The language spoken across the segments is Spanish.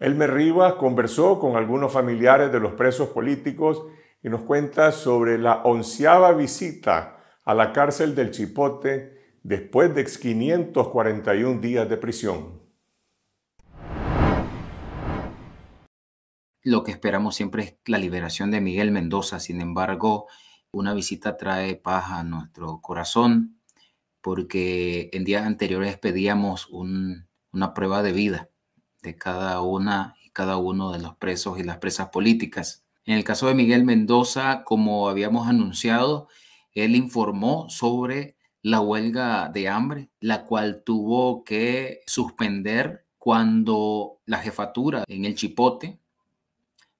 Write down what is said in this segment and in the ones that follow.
Elmer Rivas conversó con algunos familiares de los presos políticos y nos cuenta sobre la onceava visita a la cárcel del Chipote después de 541 días de prisión. Lo que esperamos siempre es la liberación de Miguel Mendoza, sin embargo, una visita trae paz a nuestro corazón porque en días anteriores pedíamos una prueba de vida de cada una y cada uno de los presos y las presas políticas. En el caso de Miguel Mendoza, como habíamos anunciado, él informó sobre la huelga de hambre, la cual tuvo que suspender cuando la jefatura en el Chipote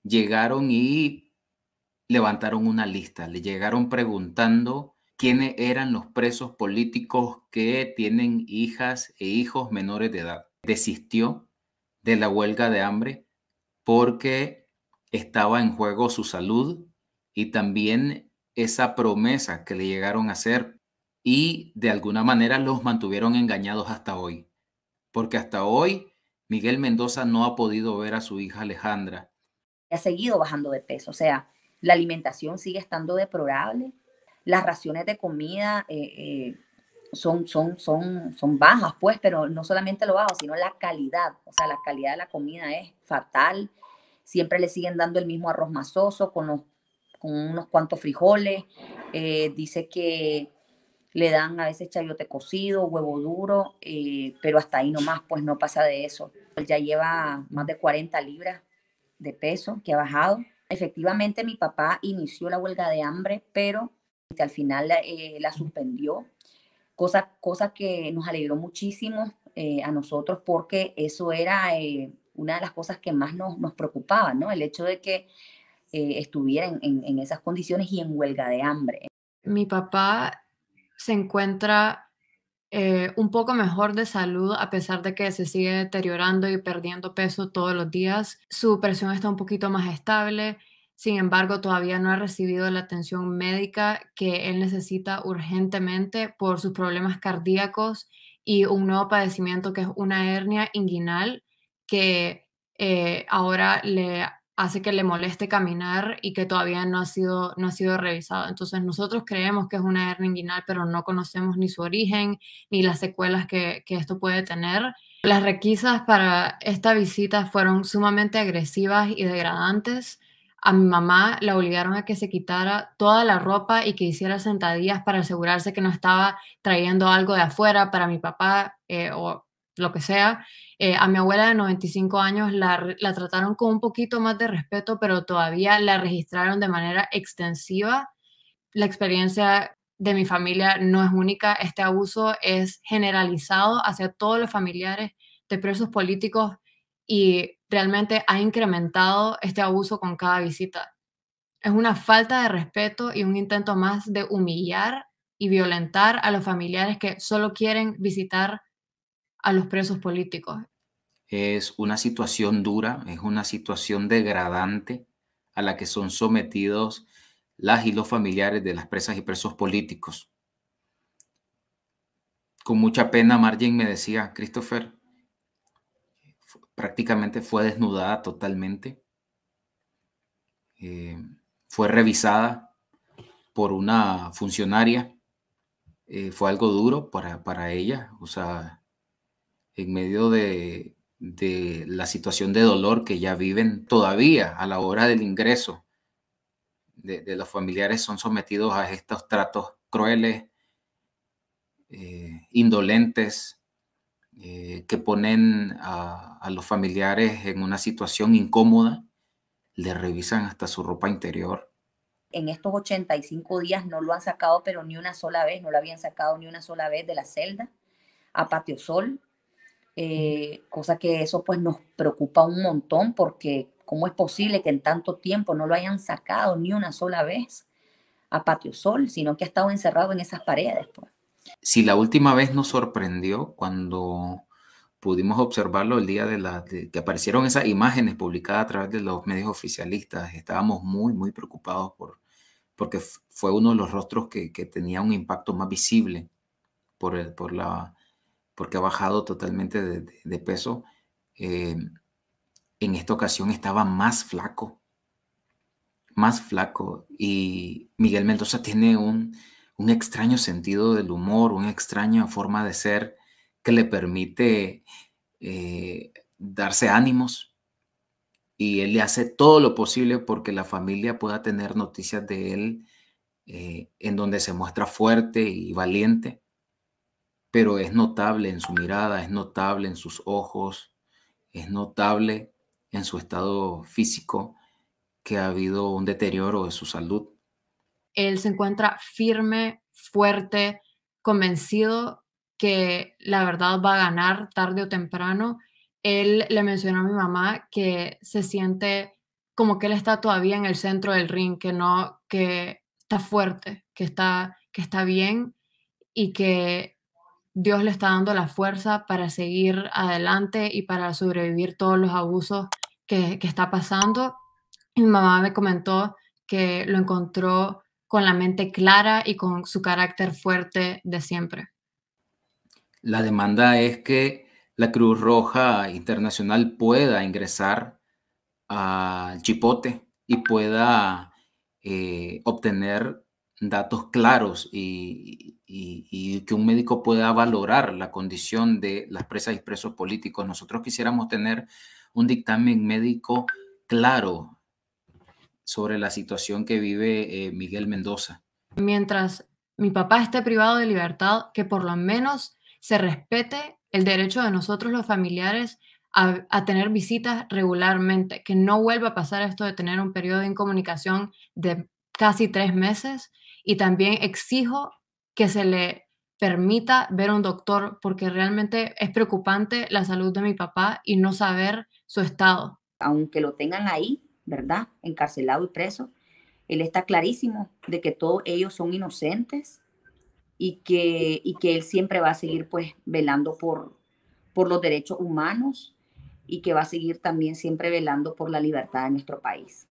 llegaron y levantaron una lista, le llegaron preguntando quiénes eran los presos políticos que tienen hijas e hijos menores de edad. Desistió de la huelga de hambre porque estaba en juego su salud y también esa promesa que le llegaron a hacer y de alguna manera los mantuvieron engañados hasta hoy. Porque hasta hoy Miguel Mendoza no ha podido ver a su hija Alejandra. Ha seguido bajando de peso, o sea, la alimentación sigue estando deplorable, las raciones de comida eh, eh, son, son, son, son bajas, pues, pero no solamente lo bajo, sino la calidad. O sea, la calidad de la comida es fatal. Siempre le siguen dando el mismo arroz mazoso con, con unos cuantos frijoles. Eh, dice que le dan a veces chayote cocido, huevo duro, eh, pero hasta ahí nomás, pues no pasa de eso. Él ya lleva más de 40 libras de peso que ha bajado. Efectivamente, mi papá inició la huelga de hambre, pero al final eh, la suspendió cosa, que nos alegró muchísimo eh, a nosotros porque eso era eh, una de las cosas que más nos, nos preocupaba, ¿no? El hecho de que eh, en, en esas condiciones y en huelga de hambre. Mi papá se encuentra eh, un poco mejor de salud a pesar de que se sigue deteriorando y perdiendo peso todos los días. Su presión está un poquito más estable sin embargo, todavía no ha recibido la atención médica que él necesita urgentemente por sus problemas cardíacos y un nuevo padecimiento que es una hernia inguinal que eh, ahora le hace que le moleste caminar y que todavía no ha sido, no ha sido revisado. Entonces nosotros creemos que es una hernia inguinal, pero no conocemos ni su origen ni las secuelas que, que esto puede tener. Las requisas para esta visita fueron sumamente agresivas y degradantes a mi mamá la obligaron a que se quitara toda la ropa y que hiciera sentadillas para asegurarse que no estaba trayendo algo de afuera para mi papá eh, o lo que sea. Eh, a mi abuela de 95 años la, la, trataron con un poquito más de respeto, pero todavía la registraron de manera extensiva. La experiencia de mi familia no es única, este abuso es generalizado hacia todos los familiares de presos políticos y realmente ha incrementado este abuso con cada visita. Es una falta de respeto y un intento más de humillar y violentar a los familiares que solo quieren visitar a los presos políticos. Es una situación dura, es una situación degradante a la que son sometidos las y los familiares de las presas y presos políticos. Con mucha pena, Margen me decía, Christopher, prácticamente fue desnudada totalmente. Eh, fue revisada por una funcionaria. Eh, fue algo duro para, ella, o sea, en medio de, la situación de dolor que ya viven todavía a la hora del ingreso de, los familiares son sometidos a estos tratos crueles, eh, indolentes, eh, que ponen a, los familiares en una situación incómoda, le revisan hasta su ropa interior. En estos 85 días no lo han sacado, pero ni una sola vez, no lo habían sacado ni una sola vez de la celda a patio sol, eh, cosa que eso pues nos preocupa un montón porque cómo es posible que en tanto tiempo no lo hayan sacado ni una sola vez a patio sol, sino que ha estado encerrado en esas paredes. Pues. Si la última vez nos sorprendió cuando pudimos observarlo el día de, la, que aparecieron esas imágenes publicadas a través de los medios oficialistas, estábamos muy, muy preocupados por, porque fue uno de los rostros que, tenía un impacto más visible por, por la, porque ha bajado totalmente de, peso. Eh, en esta ocasión estaba más flaco, más flaco. Y Miguel Mendoza tiene un, un extraño sentido del humor, una extraña forma de ser que le permite eh, darse ánimos y él le hace todo lo posible porque la familia pueda tener noticias de él eh, en donde se muestra fuerte y valiente, pero es notable en su mirada, es notable en sus ojos, es notable en su estado físico que ha habido un deterioro de su salud él se encuentra firme, fuerte, convencido que la verdad va a ganar tarde o temprano. Él le mencionó a mi mamá que se siente como que él está todavía en el centro del ring, que no, que está fuerte, que está, que está bien y que Dios le está dando la fuerza para seguir adelante y para sobrevivir todos los abusos que, que está pasando. Mi mamá me comentó que lo encontró con la mente clara y con su carácter fuerte de siempre. La demanda es que la Cruz Roja Internacional pueda ingresar al Chipote y pueda eh, obtener datos claros y, y, que un médico pueda valorar la condición de las presas y presos políticos. Nosotros quisiéramos tener un dictamen médico claro sobre la situación que vive eh, Miguel Mendoza. Mientras mi papá esté privado de libertad, que por lo menos se respete el derecho de nosotros los familiares a, a, tener visitas regularmente, que no vuelva a pasar esto de tener un periodo de incomunicación de casi tres meses y también exijo que se le permita ver a un doctor porque realmente es preocupante la salud de mi papá y no saber su estado. Aunque lo tengan ahí, ¿verdad? Encarcelado y preso. Él está clarísimo de que todos ellos son inocentes y que, y que él siempre va a seguir pues velando por, por los derechos humanos y que va a seguir también siempre velando por la libertad de nuestro país.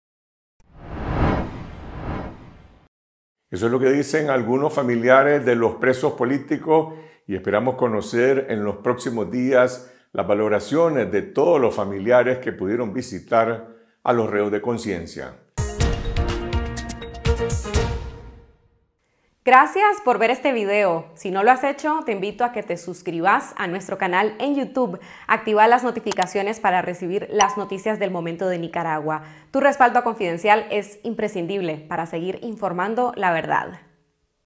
Eso es lo que dicen algunos familiares de los presos políticos y esperamos conocer en los próximos días las valoraciones de todos los familiares que pudieron visitar a los reos de conciencia. Gracias por ver este video. Si no lo has hecho, te invito a que te suscribas a nuestro canal en YouTube. Activa las notificaciones para recibir las noticias del momento de Nicaragua. Tu respaldo Confidencial es imprescindible para seguir informando la verdad.